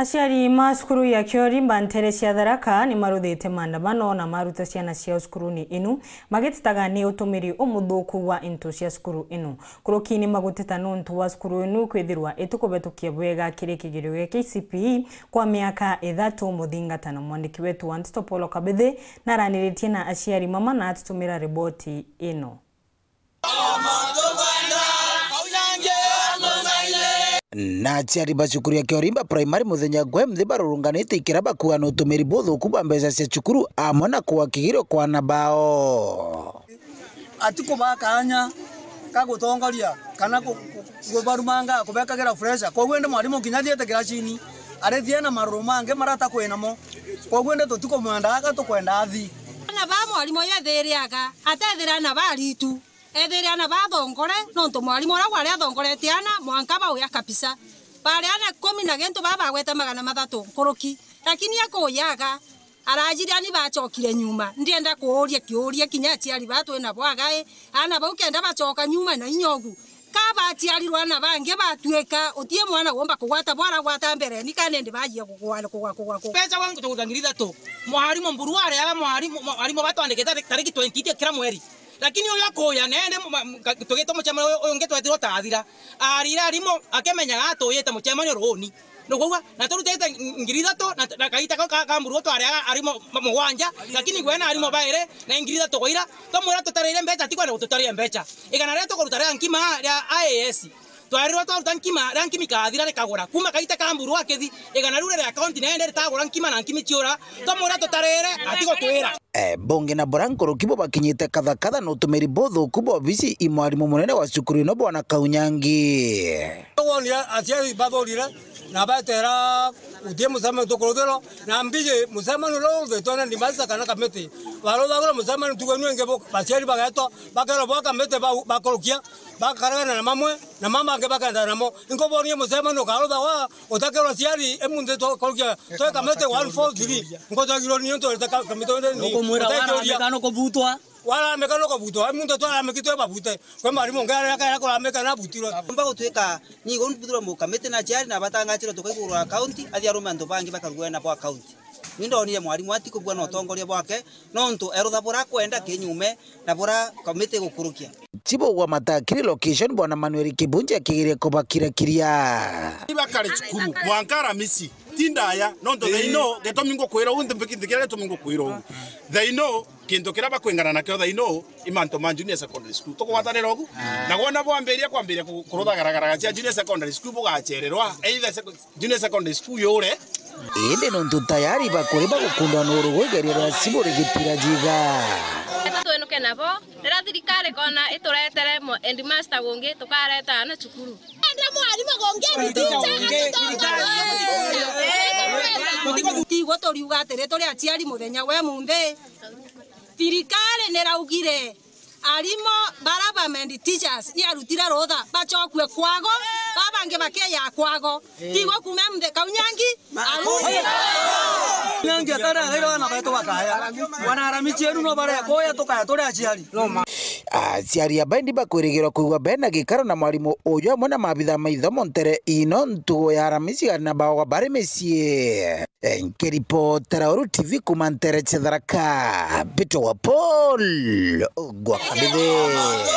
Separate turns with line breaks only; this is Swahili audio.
aciari cukuru ya kiori mbantere cia tharaka nä marå maandamano na maruta ciana cia cukuru-inä ä magätetaga nä å tå mä ri å må thå ku wa intå cia cukuru ä no kå rå ki magå magåteta nå ntå wa cukuru ä no kwithirwa ä tå kå betå bwega kä rä kä gä gä kcpe kwa mä aka ä thatå må thingatano mwandä ki wetu wantitopolo kabä na aranä rä tie na aciari mama na atå tå mä ra riboti ä no
na aciari ba cukuru ya kiorimba primary muthenya ngwe mthi barurunganite ikira bakuwa na utumiri buthuku ba mbeca cia cukuru amwe na kuakigirwo kwana bao
atikubakanya kagutongoria kana gubarumanga kubekagira fresha koguo ndi mwarimu kinya thietagira chini arithie na maruru mangi marata kwinamo koguo ndi tutikumwendaga tukwenda
athi ana ba mwarimu yo atethira na baritu ethire ana bathongore nontu mwarimå å ragwo arä athongorete ana mwanka baå ya kabisa barä ana kumi na gento ntå baa bagwete magana mathatå kå rå ki lakini akå yaga arajirani bacokire nyuma ndienda kuuria kiuria kinya aciari batwe na bwagae ana bau kenda bacoka nyuma na inyogu ka baciarirwo ana bange batuika utie mwana womba kugwata bwara gwata mbere ni kane ndi bagie kugwala kugwa kugwa pesa wangu tuguthangiri thatu mwarimu mburu areaga
mwarimu mwarimu batwandikite tariki 20 kila mweri lakini uya kuya nene tugite muchema uyu ngi twetirwo tathira arira rimo akemenyaga atuyite muchema ni runi nukuga na turutete ngiri ithatu na kaita ka kau kamburwo twariaga arimo mugwanja lakini gwena arimo baire na ngiri ithatu goira tomwira tutarire mbeca tikwenda gututarire mbeca igana ria tukuruta ria nkima ria ias twarirwo twaruta nkima ria nkimi kathira rikagura kuma kaita kamburwo akithi igana riu riria kontinende ritagura nkima na nkimi ciura tomwira tutarire atigutwira
eh, na borankoro kibo bakinyite kathakatha na utumiri buthu kubo bisi imwarimu munene wa cukuru ino bwana kaunyangi
wonire aciari bathurire na batera uthie musamani tukuruthiro na mbije musamani uria uthitone ni maisa kana kamiti waruthagura musamani tugenue ngi baciari bagetwa bakerwo bwa kamiti bakurukia bakaragana na mamwe na mama ange bakanda namo ingo bonie musema no kalo dawa otakerwa siari emunde to kolgia to kamete ngo tagiro ni to ni ngo kobutwa wala meka kobutwa emunde to ala mekito mari mo ngara na butiro mba ni butiro mo kamete na na batanga to kaiguru account ndo bangi na bo account mwarimu na utongoria bwake nontu erutha bura kwenda kinyume na bura gukurukia
chibo wa matakiri location bwana manuel kibunje akigire kubakirakiria
ibakari chukuru
mwankara misi tindaya nondo thaino getomi ngukwira ugu nthikithikirire getomi ngukwira ugu thaino kindu kiria bakwingana nakio thaino imanto man junior secondary school tukugwatanira rogu ah. na gwona bwambiria kwambiria kurutha garagaraga cia junior secondary school bugacererwa either junior secondary school yore indi nontu tayari bakuri bagukundwa nurugo igerio rwa cibo rigitira jiga
tuke nabo rä thirikari kona na cukuru tigwo tå riuga atä rä tå rä aciari må we må thirikari nä raugire arimo barabament teachers ni arutire bachokwe kwago babange bakeya kwago tigwo kume mthe kaunyangi arutire
aciari a bendi bakwirigirwo kuwa bena gikaro na mwalimu uyu mwana mabitha maitho montere ino ntu ya aramicigana bare bari micie nkiripotera uru tv kumantere ntere citharaka peter wapol gwakabithe